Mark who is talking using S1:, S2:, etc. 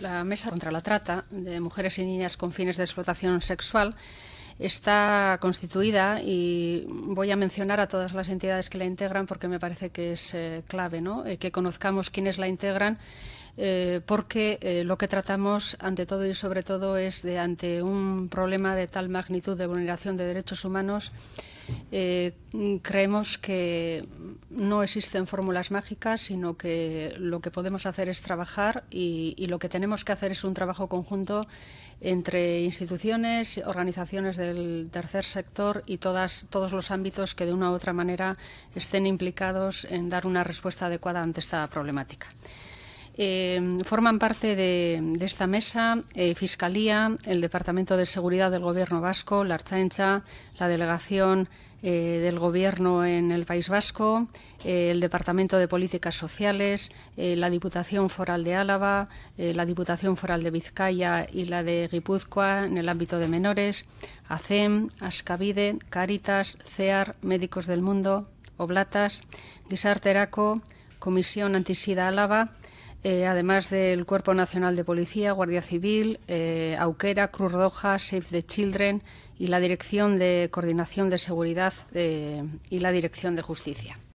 S1: La Mesa contra la Trata de Mujeres y Niñas con fines de explotación sexual está constituida y voy a mencionar a todas las entidades que la integran porque me parece que es eh, clave ¿no? Eh, que conozcamos quiénes la integran. Eh, porque lo que tratamos ante todo y sobre todo es de ante un problema de tal magnitud de vulneración de derechos humanos creemos que no existen fórmulas mágicas, sino que lo que podemos hacer es trabajar y, lo que tenemos que hacer es un trabajo conjunto entre instituciones, organizaciones del tercer sector y todas, todos los ámbitos que de una u otra manera estén implicados en dar una respuesta adecuada ante esta problemática. Eh, forman parte de, esta mesa eh, Fiscalía, el Departamento de Seguridad del Gobierno Vasco, la Archaencha, la Delegación eh, del Gobierno en el País Vasco, eh, el Departamento de Políticas Sociales, eh, la Diputación Foral de Álava, la Diputación Foral de Vizcaya y la de Guipúzcoa en el ámbito de menores, ACEM, Ascavide, Caritas, CEAR, Médicos del Mundo, Oblatas, Teraco, Comisión Antisida Álava, eh, además del Cuerpo Nacional de Policía, Guardia Civil, eh, Auquera, Cruz Roja, Save the Children y la Dirección de Coordinación de Seguridad eh, y la Dirección de Justicia.